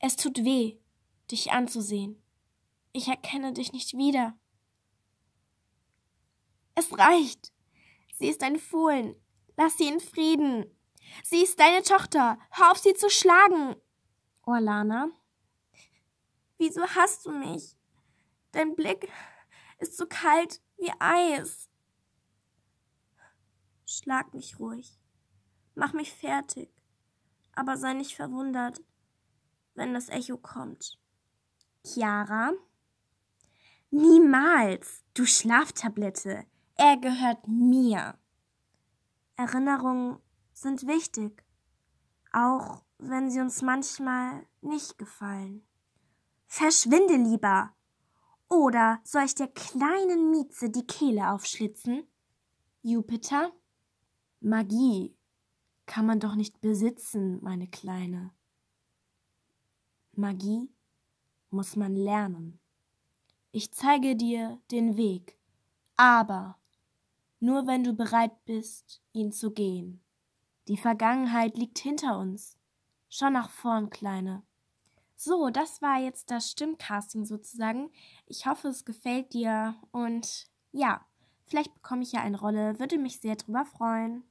Es tut weh, dich anzusehen. Ich erkenne dich nicht wieder. Es reicht. Sie ist ein Fohlen. Lass sie in Frieden. Sie ist deine Tochter. Hör auf, sie zu schlagen. Orlana. Oh, Wieso hast du mich? Dein Blick ist so kalt wie Eis. Schlag mich ruhig. Mach mich fertig aber sei nicht verwundert, wenn das Echo kommt. Chiara? Niemals, du Schlaftablette. Er gehört mir. Erinnerungen sind wichtig, auch wenn sie uns manchmal nicht gefallen. Verschwinde lieber. Oder soll ich der kleinen Mieze die Kehle aufschlitzen? Jupiter? Magie kann man doch nicht besitzen, meine Kleine. Magie muss man lernen. Ich zeige dir den Weg, aber nur wenn du bereit bist, ihn zu gehen. Die Vergangenheit liegt hinter uns. Schau nach vorn, Kleine. So, das war jetzt das Stimmcasting sozusagen. Ich hoffe, es gefällt dir und ja, vielleicht bekomme ich ja eine Rolle, würde mich sehr drüber freuen.